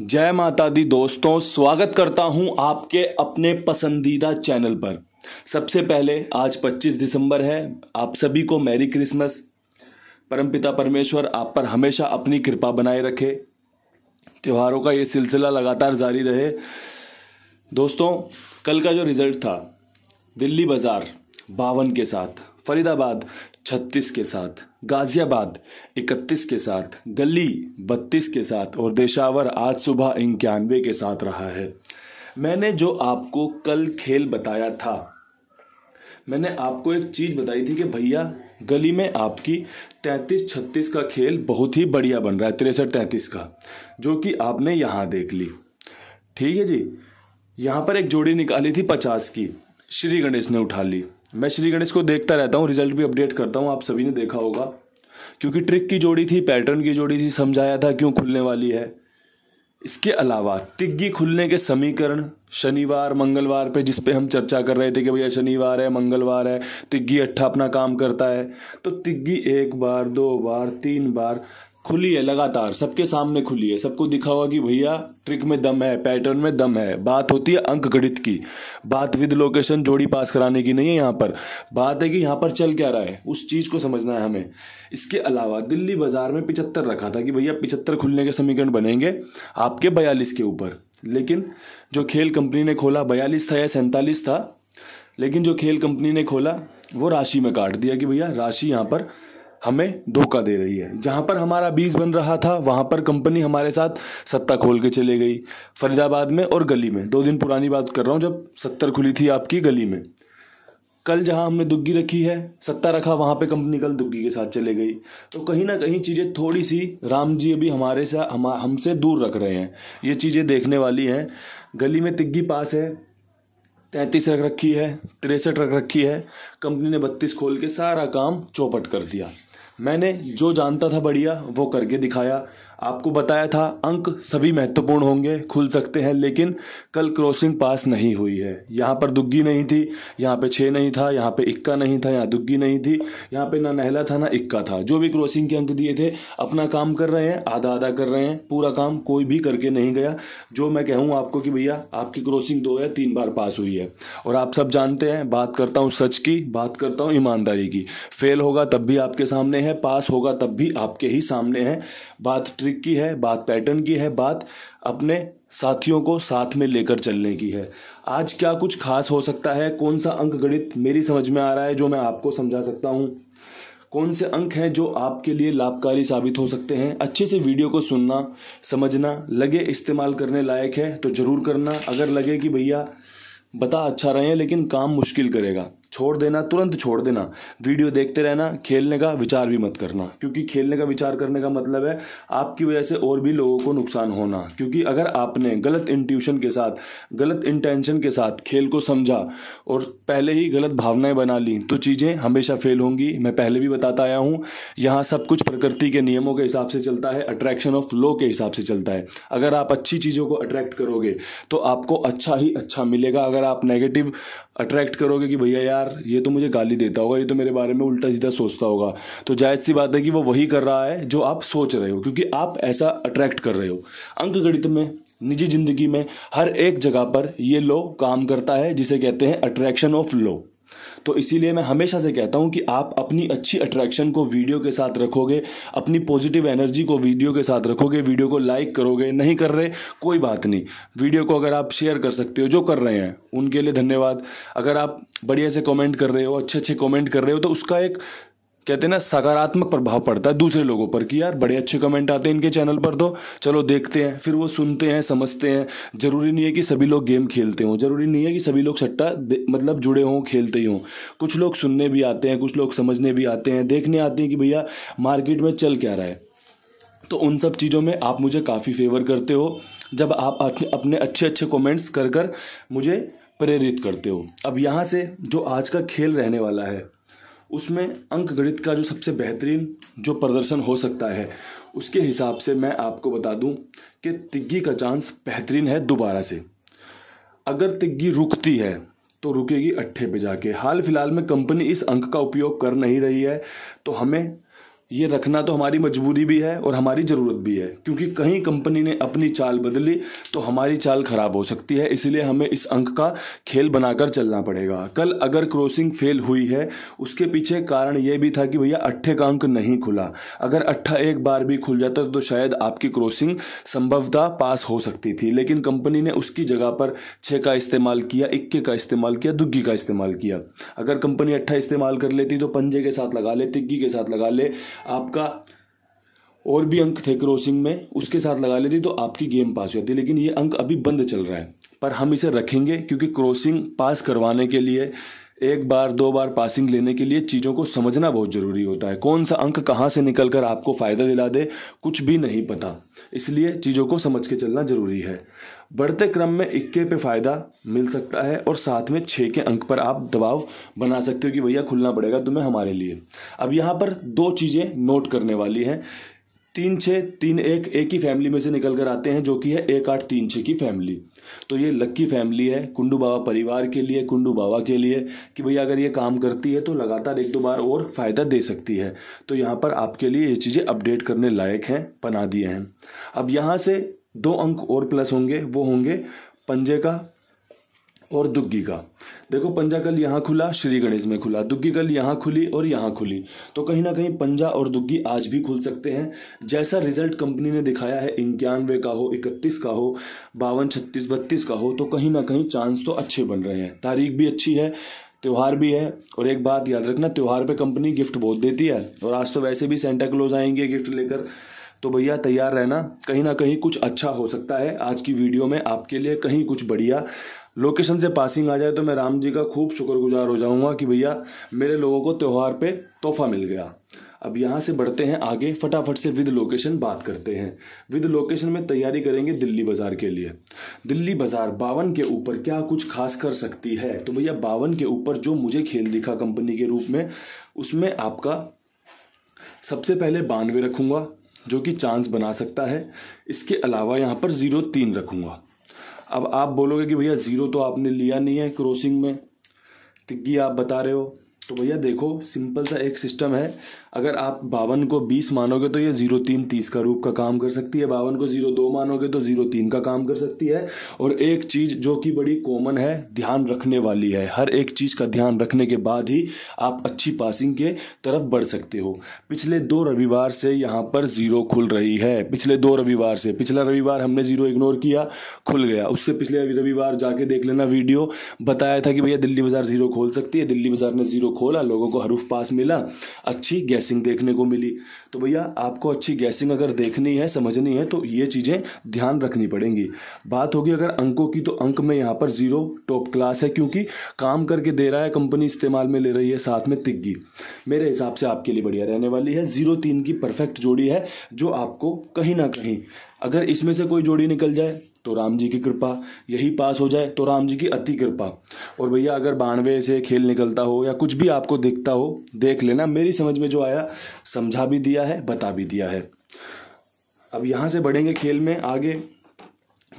जय माता दी दोस्तों स्वागत करता हूं आपके अपने पसंदीदा चैनल पर सबसे पहले आज 25 दिसंबर है आप सभी को मैरी क्रिसमस परमपिता परमेश्वर आप पर हमेशा अपनी कृपा बनाए रखे त्योहारों का ये सिलसिला लगातार जारी रहे दोस्तों कल का जो रिज़ल्ट था दिल्ली बाज़ार बावन के साथ फरीदाबाद छत्तीस के साथ गाज़ियाबाद 31 के साथ गली 32 के साथ और देशावर आज सुबह इक्यानवे के साथ रहा है मैंने जो आपको कल खेल बताया था मैंने आपको एक चीज़ बताई थी कि भैया गली में आपकी तैंतीस छत्तीस का खेल बहुत ही बढ़िया बन रहा है तिरसठ तैंतीस का जो कि आपने यहाँ देख ली ठीक है जी यहाँ पर एक जोड़ी निकाली थी पचास की श्री गणेश ने उठा ली मैं श्री गणेश को देखता रहता हूँ रिजल्ट भी अपडेट करता हूँ आप सभी ने देखा होगा क्योंकि ट्रिक की जोड़ी थी पैटर्न की जोड़ी थी समझाया था क्यों खुलने वाली है इसके अलावा तिग्गी खुलने के समीकरण शनिवार मंगलवार पे जिस पे हम चर्चा कर रहे थे कि भैया शनिवार है मंगलवार है तिग्गी अट्ठा अपना काम करता है तो तिग्गी एक बार दो बार तीन बार खुली है लगातार सबके सामने खुली है सबको दिखा हुआ कि भैया ट्रिक में दम है पैटर्न में दम है बात होती है अंक गणित की बात विद लोकेशन जोड़ी पास कराने की नहीं है यहाँ पर बात है कि यहाँ पर चल क्या रहा है उस चीज़ को समझना है हमें इसके अलावा दिल्ली बाजार में पिचहत्तर रखा था कि भैया पिचहत्तर खुलने के समीकरण बनेंगे आपके बयालीस के ऊपर लेकिन जो खेल कंपनी ने खोला बयालीस था या सैंतालीस था लेकिन जो खेल कंपनी ने खोला वो राशि में काट दिया कि भैया राशि यहाँ पर हमें धोखा दे रही है जहाँ पर हमारा बीज बन रहा था वहाँ पर कंपनी हमारे साथ सत्ता खोल के चले गई फरीदाबाद में और गली में दो दिन पुरानी बात कर रहा हूँ जब सत्तर खुली थी आपकी गली में कल जहाँ हमने दुग्गी रखी है सत्ता रखा वहाँ पे कंपनी कल दुग्गी के साथ चले गई तो कहीं ना कहीं चीज़ें थोड़ी सी राम जी अभी हमारे से हम हमसे दूर रख रहे हैं ये चीज़ें देखने वाली हैं गली में तिग्गी पास है तैंतीस रख रखी है तिरसठ रख रखी है कंपनी ने बत्तीस खोल के सारा काम चौपट कर दिया मैंने जो जानता था बढ़िया वो करके दिखाया आपको बताया था अंक सभी महत्वपूर्ण होंगे खुल सकते हैं लेकिन कल क्रॉसिंग पास नहीं हुई है यहाँ पर दुग्गी नहीं थी यहाँ पे छः नहीं था यहाँ पे इक्का नहीं था यहाँ दुग्गी नहीं थी यहाँ पे ना नहला था ना इक्का था जो भी क्रॉसिंग के अंक दिए थे अपना काम कर रहे हैं आधा आधा कर रहे हैं पूरा काम कोई भी करके नहीं गया जो मैं कहूँ आपको कि भैया आपकी क्रॉसिंग दो या तीन बार पास हुई है और आप सब जानते हैं बात करता हूँ सच की बात करता हूँ ईमानदारी की फेल होगा तब भी आपके सामने है पास होगा तब भी आपके ही सामने है बात ट्रिक की है बात पैटर्न की है बात अपने साथियों को साथ में लेकर चलने की है आज क्या कुछ खास हो सकता है कौन सा अंक गणित मेरी समझ में आ रहा है जो मैं आपको समझा सकता हूँ कौन से अंक हैं जो आपके लिए लाभकारी साबित हो सकते हैं अच्छे से वीडियो को सुनना समझना लगे इस्तेमाल करने लायक है तो ज़रूर करना अगर लगे कि भैया बता अच्छा रहे हैं लेकिन काम मुश्किल करेगा छोड़ देना तुरंत छोड़ देना वीडियो देखते रहना खेलने का विचार भी मत करना क्योंकि खेलने का विचार करने का मतलब है आपकी वजह से और भी लोगों को नुकसान होना क्योंकि अगर आपने गलत इंट्यूशन के साथ गलत इंटेंशन के साथ खेल को समझा और पहले ही गलत भावनाएं बना ली तो चीज़ें हमेशा फेल होंगी मैं पहले भी बताता आया हूँ यहाँ सब कुछ प्रकृति के नियमों के हिसाब से चलता है अट्रैक्शन ऑफ लो के हिसाब से चलता है अगर आप अच्छी चीज़ों को अट्रैक्ट करोगे तो आपको अच्छा ही अच्छा मिलेगा अगर आप नेगेटिव अट्रैक्ट करोगे कि भैया यार ये तो मुझे गाली देता होगा ये तो मेरे बारे में उल्टा सीधा सोचता होगा तो जायज़ सी बात है कि वो वही कर रहा है जो आप सोच रहे हो क्योंकि आप ऐसा अट्रैक्ट कर रहे हो अंक गणित में निजी ज़िंदगी में हर एक जगह पर ये लो काम करता है जिसे कहते हैं अट्रैक्शन ऑफ लो तो इसीलिए मैं हमेशा से कहता हूँ कि आप अपनी अच्छी अट्रैक्शन को वीडियो के साथ रखोगे अपनी पॉजिटिव एनर्जी को वीडियो के साथ रखोगे वीडियो को लाइक करोगे नहीं कर रहे कोई बात नहीं वीडियो को अगर आप शेयर कर सकते हो जो कर रहे हैं उनके लिए धन्यवाद अगर आप बढ़िया से कमेंट कर रहे हो अच्छे अच्छे कमेंट कर रहे हो तो उसका एक कहते हैं ना सकारात्मक प्रभाव पड़ता है दूसरे लोगों पर कि यार बड़े अच्छे कमेंट आते हैं इनके चैनल पर तो चलो देखते हैं फिर वो सुनते हैं समझते हैं ज़रूरी नहीं है कि सभी लोग गेम खेलते हों ज़रूरी नहीं है कि सभी लोग सट्टा मतलब जुड़े हों खेलते ही हों कुछ लोग सुनने भी आते हैं कुछ लोग समझने भी आते हैं देखने आते हैं कि भैया मार्केट में चल क्या रहा है तो उन सब चीज़ों में आप मुझे काफ़ी फेवर करते हो जब आप अपने अच्छे अच्छे कॉमेंट्स कर कर मुझे प्रेरित करते हो अब यहाँ से जो आज का खेल रहने वाला है उसमें अंकगणित का जो सबसे बेहतरीन जो प्रदर्शन हो सकता है उसके हिसाब से मैं आपको बता दूं कि तिग्गी का चांस बेहतरीन है दोबारा से अगर तिग्गी रुकती है तो रुकेगी अट्ठे पे जाके हाल फिलहाल में कंपनी इस अंक का उपयोग कर नहीं रही है तो हमें ये रखना तो हमारी मजबूरी भी है और हमारी ज़रूरत भी है क्योंकि कहीं कंपनी ने अपनी चाल बदली तो हमारी चाल ख़राब हो सकती है इसलिए हमें इस अंक का खेल बनाकर चलना पड़ेगा कल अगर क्रॉसिंग फेल हुई है उसके पीछे कारण ये भी था कि भैया अट्ठे का अंक नहीं खुला अगर अट्ठा एक बार भी खुल जाता तो शायद आपकी क्रॉसिंग संभवतः पास हो सकती थी लेकिन कंपनी ने उसकी जगह पर छः का इस्तेमाल किया इक्के का इस्तेमाल किया दुग्गी का इस्तेमाल किया अगर कंपनी अट्ठा इस्तेमाल कर लेती तो पंजे के साथ लगा ले तिग्गी के साथ लगा ले आपका और भी अंक थे क्रॉसिंग में उसके साथ लगा लेती तो आपकी गेम पास हो जाती लेकिन ये अंक अभी बंद चल रहा है पर हम इसे रखेंगे क्योंकि क्रॉसिंग पास करवाने के लिए एक बार दो बार पासिंग लेने के लिए चीज़ों को समझना बहुत ज़रूरी होता है कौन सा अंक कहाँ से निकल कर आपको फ़ायदा दिला दे कुछ भी नहीं पता इसलिए चीज़ों को समझ के चलना जरूरी है बढ़ते क्रम में इक्के पे फ़ायदा मिल सकता है और साथ में छः के अंक पर आप दबाव बना सकते हो कि भैया खुलना पड़ेगा तुम्हें हमारे लिए अब यहाँ पर दो चीज़ें नोट करने वाली हैं तीन छः तीन एक एक ही फैमिली में से निकल कर आते हैं जो कि है एक आठ तीन छः की फैमिली तो ये लक्की फैमिली है कुंडू बाबा परिवार के लिए कुंडू बाबा के लिए कि भैया अगर ये काम करती है तो लगातार एक दो बार और फ़ायदा दे सकती है तो यहाँ पर आपके लिए ये चीज़ें अपडेट करने लायक हैं बना दिए हैं अब यहाँ से दो अंक और प्लस होंगे वो होंगे पंजे का और दुग्गी का देखो पंजा कल यहाँ खुला श्री गणेश में खुला दुग्गी कल यहाँ खुली और यहाँ खुली तो कहीं ना कहीं पंजा और दुग्गी आज भी खुल सकते हैं जैसा रिजल्ट कंपनी ने दिखाया है इक्यानवे का हो इकतीस का हो बावन छत्तीस बत्तीस का हो तो कहीं ना कहीं चांस तो अच्छे बन रहे हैं तारीख भी अच्छी है त्यौहार भी है और एक बात याद रखना त्यौहार पर कंपनी गिफ्ट बहुत देती है और आज तो वैसे भी सेंटा क्लोज आएंगे गिफ्ट लेकर तो भैया तैयार रहना कहीं ना कहीं कुछ अच्छा हो सकता है आज की वीडियो में आपके लिए कहीं कुछ बढ़िया लोकेशन से पासिंग आ जाए तो मैं राम जी का खूब शुक्रगुजार हो जाऊंगा कि भैया मेरे लोगों को त्यौहार पे तोहफा मिल गया अब यहाँ से बढ़ते हैं आगे फटाफट से विद लोकेशन बात करते हैं विद लोकेशन में तैयारी करेंगे दिल्ली बाज़ार के लिए दिल्ली बाज़ार बावन के ऊपर क्या कुछ खास कर सकती है तो भैया बावन के ऊपर जो मुझे खेल दिखा कंपनी के रूप में उसमें आपका सबसे पहले बानवे रखूँगा जो कि चांस बना सकता है इसके अलावा यहाँ पर ज़ीरो तीन रखूँगा अब आप बोलोगे कि भैया ज़ीरो तो आपने लिया नहीं है क्रॉसिंग में तिग्गी आप बता रहे हो तो भैया देखो सिंपल सा एक सिस्टम है अगर आप बावन को बीस मानोगे तो ये जीरो तीन तीस का रूप का काम कर सकती है बावन को जीरो दो मानोगे तो जीरो तीन का काम कर सकती है और एक चीज़ जो कि बड़ी कॉमन है ध्यान रखने वाली है हर एक चीज़ का ध्यान रखने के बाद ही आप अच्छी पासिंग के तरफ बढ़ सकते हो पिछले दो रविवार से यहाँ पर ज़ीरो खुल रही है पिछले दो रविवार से पिछला रविवार हमने ज़ीरो इग्नोर किया खुल गया उससे पिछले रविवार जाके देख लेना वीडियो बताया था कि भैया दिल्ली बाज़ार ज़ीरो खोल सकती है दिल्ली बाज़ार ने ज़ीरो खोला लोगों को हरूफ पास मिला अच्छी गैस गैसिंग देखने को मिली तो भैया आपको अच्छी गैसिंग अगर देखनी है समझनी है तो ये चीज़ें ध्यान रखनी पड़ेंगी बात होगी अगर अंकों की तो अंक में यहाँ पर ज़ीरो टॉप क्लास है क्योंकि काम करके दे रहा है कंपनी इस्तेमाल में ले रही है साथ में तिग्गी मेरे हिसाब से आपके लिए बढ़िया रहने वाली है ज़ीरो तीन की परफेक्ट जोड़ी है जो आपको कहीं ना कहीं अगर इसमें से कोई जोड़ी निकल जाए तो राम जी की कृपा यही पास हो जाए तो राम जी की अति कृपा और भैया अगर बानवे से खेल निकलता हो या कुछ भी आपको दिखता हो देख लेना मेरी समझ में जो आया समझा भी दिया है बता भी दिया है अब यहाँ से बढ़ेंगे खेल में आगे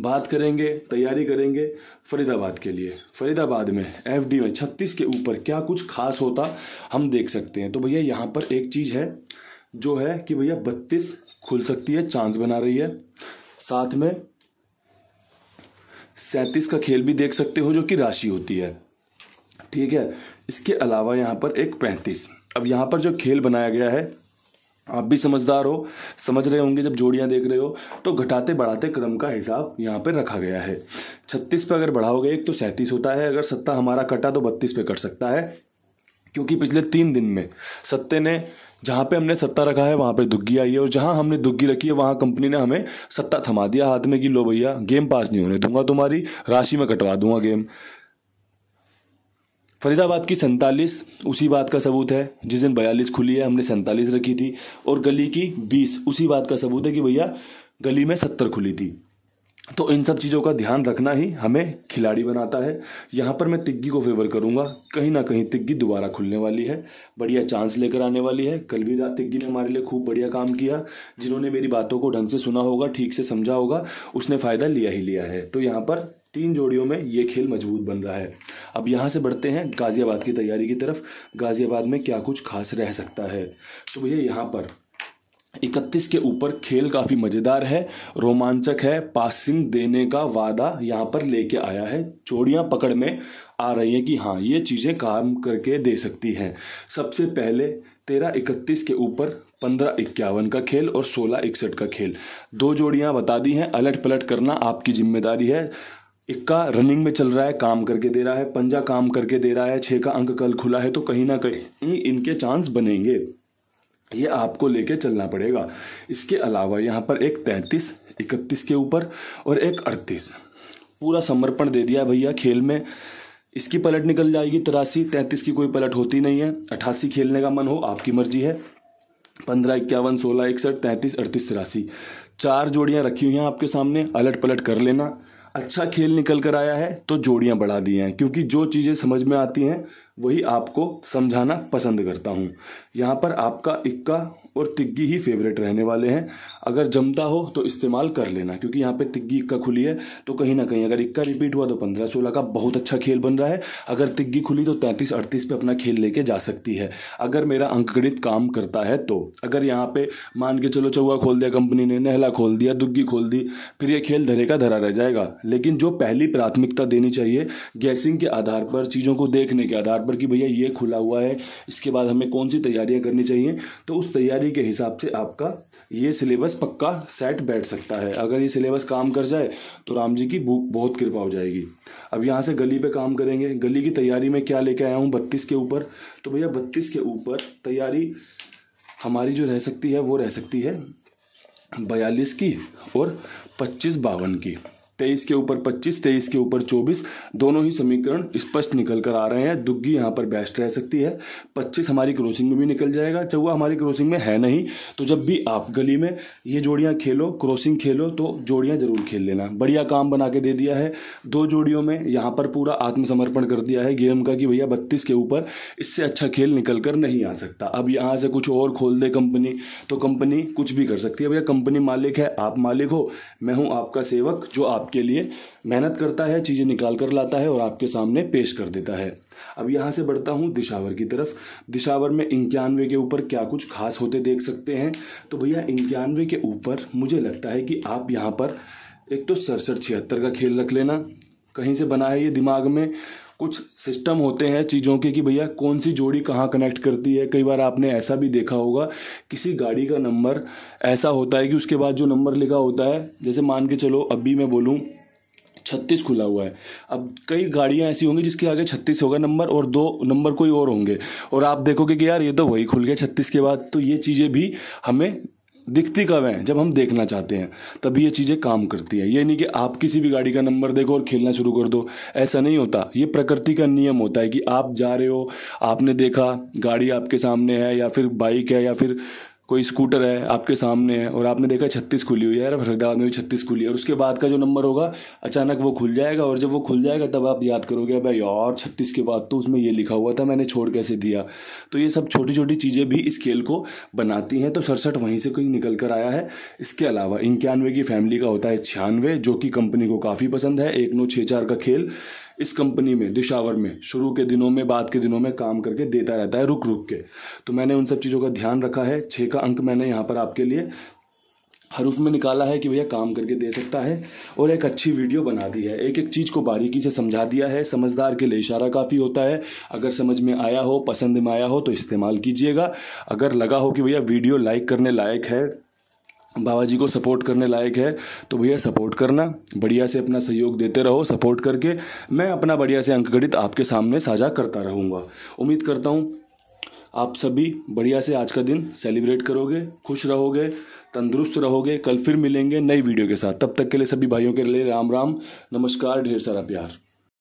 बात करेंगे तैयारी करेंगे फरीदाबाद के लिए फरीदाबाद में एफ डी में छत्तीस के ऊपर क्या कुछ खास होता हम देख सकते हैं तो भैया यहाँ पर एक चीज़ है जो है कि भैया बत्तीस खुल सकती है चांस बना रही है साथ में सैंतीस का खेल भी देख सकते हो जो कि राशि होती है ठीक है इसके अलावा यहाँ पर एक पैंतीस अब यहाँ पर जो खेल बनाया गया है आप भी समझदार हो समझ रहे होंगे जब जोड़ियाँ देख रहे हो तो घटाते बढ़ाते क्रम का हिसाब यहाँ पर रखा गया है छत्तीस पे अगर बढ़ाओगे एक तो सैंतीस होता है अगर सत्ता हमारा कटा तो बत्तीस पे कट सकता है क्योंकि पिछले तीन दिन में सत्ते ने जहाँ पे हमने सत्ता रखा है वहाँ पे दुग्गी आई है और जहाँ हमने दुग्गी रखी है वहाँ कंपनी ने हमें सत्ता थमा दिया हाथ में कि लो भैया गेम पास नहीं होने दूंगा तुम्हारी राशि में कटवा दूंगा गेम फरीदाबाद की सैंतालीस उसी बात का सबूत है जिस दिन बयालीस खुली है हमने सैंतालीस रखी थी और गली की बीस उसी बात का सबूत है कि भैया गली में सत्तर खुली थी तो इन सब चीज़ों का ध्यान रखना ही हमें खिलाड़ी बनाता है यहाँ पर मैं तिग्गी को फेवर करूँगा कहीं ना कहीं तिग्गी दोबारा खुलने वाली है बढ़िया चांस लेकर आने वाली है कल भी रात तिग्गी ने हमारे लिए खूब बढ़िया काम किया जिन्होंने मेरी बातों को ढंग से सुना होगा ठीक से समझा होगा उसने फ़ायदा लिया ही लिया है तो यहाँ पर तीन जोड़ियों में ये खेल मजबूत बन रहा है अब यहाँ से बढ़ते हैं गाज़ियाबाद की तैयारी की तरफ गाज़ियाबाद में क्या कुछ खास रह सकता है तो भैया यहाँ पर इकतीस के ऊपर खेल काफ़ी मज़ेदार है रोमांचक है पासिंग देने का वादा यहाँ पर लेके आया है चोड़ियाँ पकड़ में आ रही हैं कि हाँ ये चीज़ें काम करके दे सकती हैं सबसे पहले तेरह इकतीस के ऊपर पंद्रह इक्यावन का खेल और सोलह इकसठ का खेल दो जोड़ियाँ बता दी हैं अलट पलट करना आपकी जिम्मेदारी है इक्का रनिंग में चल रहा है काम करके दे रहा है पंजा काम करके दे रहा है छः का अंक कल खुला है तो कहीं ना कहीं इनके चांस बनेंगे ये आपको लेके चलना पड़ेगा इसके अलावा यहाँ पर एक तैंतीस इकतीस के ऊपर और एक अड़तीस पूरा समर्पण दे दिया भैया खेल में इसकी पलट निकल जाएगी तिरासी तैंतीस की कोई पलट होती नहीं है अट्ठासी खेलने का मन हो आपकी मर्जी है पंद्रह इक्यावन सोलह इकसठ तैंतीस अड़तीस तिरासी चार जोड़ियाँ रखी हुई हैं आपके सामने अलट पलट कर लेना अच्छा खेल निकल कर आया है तो जोड़ियाँ बढ़ा दी हैं क्योंकि जो चीज़ें समझ में आती हैं वही आपको समझाना पसंद करता हूँ यहाँ पर आपका इक्का और तिग्गी ही फेवरेट रहने वाले हैं अगर जमता हो तो इस्तेमाल कर लेना क्योंकि यहाँ पे तिग्गी इक्का खुली है तो कहीं ना कहीं अगर इक्का रिपीट हुआ तो पंद्रह सोलह का बहुत अच्छा खेल बन रहा है अगर तिग्गी खुली तो तैंतीस अड़तीस पे अपना खेल लेके जा सकती है अगर मेरा अंकगणित काम करता है तो अगर यहाँ पे मान के चलो चौवा खोल दिया कंपनी ने नहला खोल दिया दुग्गी खोल दी फिर ये खेल धरे का धरा रह जाएगा लेकिन जो पहली प्राथमिकता देनी चाहिए गैसिंग के आधार पर चीज़ों को देखने के आधार पर कि भैया ये खुला हुआ है इसके बाद हमें कौन सी तैयारियाँ करनी चाहिए तो उस तैयारी तैयारी के हिसाब से आपका ये सिलेबस पक्का सेट बैठ सकता है अगर ये सिलेबस काम कर जाए तो राम जी की भूख बहुत कृपा हो जाएगी अब यहाँ से गली पे काम करेंगे गली की तैयारी में क्या लेके आया हूँ बत्तीस के ऊपर तो भैया बत्तीस के ऊपर तैयारी हमारी जो रह सकती है वो रह सकती है बयालीस की और पच्चीस बावन की तेईस के ऊपर पच्चीस तेईस के ऊपर चौबीस दोनों ही समीकरण स्पष्ट निकल कर आ रहे हैं दुग्गी यहाँ पर बेस्ट रह सकती है पच्चीस हमारी क्रॉसिंग में भी निकल जाएगा चौवा हमारी क्रॉसिंग में है नहीं तो जब भी आप गली में ये जोड़ियाँ खेलो क्रॉसिंग खेलो तो जोड़ियाँ जरूर खेल लेना बढ़िया काम बना के दे दिया है दो जोड़ियों में यहाँ पर पूरा आत्मसमर्पण कर दिया है गेम का कि भैया बत्तीस के ऊपर इससे अच्छा खेल निकल कर नहीं आ सकता अब यहाँ से कुछ और खोल दे कंपनी तो कंपनी कुछ भी कर सकती है भैया कंपनी मालिक है आप मालिक हो मैं हूँ आपका सेवक जो आप आपके लिए मेहनत करता है चीज़ें निकाल कर लाता है और आपके सामने पेश कर देता है अब यहाँ से बढ़ता हूँ दिशावर की तरफ दिशावर में इक्यानवे के ऊपर क्या कुछ खास होते देख सकते हैं तो भैया इक्यानवे के ऊपर मुझे लगता है कि आप यहाँ पर एक तो सड़सठ छिहत्तर का खेल रख लेना कहीं से बना है ये दिमाग में कुछ सिस्टम होते हैं चीज़ों के कि भैया कौन सी जोड़ी कहाँ कनेक्ट करती है कई बार आपने ऐसा भी देखा होगा किसी गाड़ी का नंबर ऐसा होता है कि उसके बाद जो नंबर लिखा होता है जैसे मान के चलो अभी मैं बोलूँ छत्तीस खुला हुआ है अब कई गाड़ियाँ ऐसी होंगी जिसके आगे छत्तीस होगा नंबर और दो नंबर कोई और होंगे और आप देखोगे कि यार ये तो वही खुल गया छत्तीस के बाद तो ये चीज़ें भी हमें दिखती कब है जब हम देखना चाहते हैं तभी ये चीज़ें काम करती हैं ये नहीं कि आप किसी भी गाड़ी का नंबर देखो और खेलना शुरू कर दो ऐसा नहीं होता ये प्रकृति का नियम होता है कि आप जा रहे हो आपने देखा गाड़ी आपके सामने है या फिर बाइक है या फिर कोई स्कूटर है आपके सामने है और आपने देखा छत्तीस खुली हुई है यार फरीदाबाद में भी छत्तीस खुली है और उसके बाद का जो नंबर होगा अचानक वो खुल जाएगा और जब वो खुल जाएगा तब आप याद करोगे भाई यार छत्तीस के बाद तो उसमें ये लिखा हुआ था मैंने छोड़ कैसे दिया तो ये सब छोटी छोटी चीज़ें भी इस खेल को बनाती हैं तो सड़सठ वहीं से कहीं निकल कर आया है इसके अलावा इक्यानवे की फैमिली का होता है छियानवे जो कि कंपनी को काफ़ी पसंद है एक नौ छः चार का खेल इस कंपनी में दिशावर में शुरू के दिनों में बाद के दिनों में काम करके देता रहता है रुक रुक के तो मैंने उन सब चीज़ों का ध्यान रखा है छः का अंक मैंने यहाँ पर आपके लिए हरूफ में निकाला है कि भैया काम करके दे सकता है और एक अच्छी वीडियो बना दी है एक एक चीज़ को बारीकी से समझा दिया है समझदार के लिए इशारा काफ़ी होता है अगर समझ में आया हो पसंद में आया हो तो इस्तेमाल कीजिएगा अगर लगा हो कि भैया वीडियो लाइक करने लायक है बाबा जी को सपोर्ट करने लायक है तो भैया सपोर्ट करना बढ़िया से अपना सहयोग देते रहो सपोर्ट करके मैं अपना बढ़िया से अंकगणित आपके सामने साझा करता रहूँगा उम्मीद करता हूँ आप सभी बढ़िया से आज का दिन सेलिब्रेट करोगे खुश रहोगे तंदुरुस्त रहोगे कल फिर मिलेंगे नई वीडियो के साथ तब तक के लिए सभी भाइयों के लिए राम राम नमस्कार ढेर सारा प्यार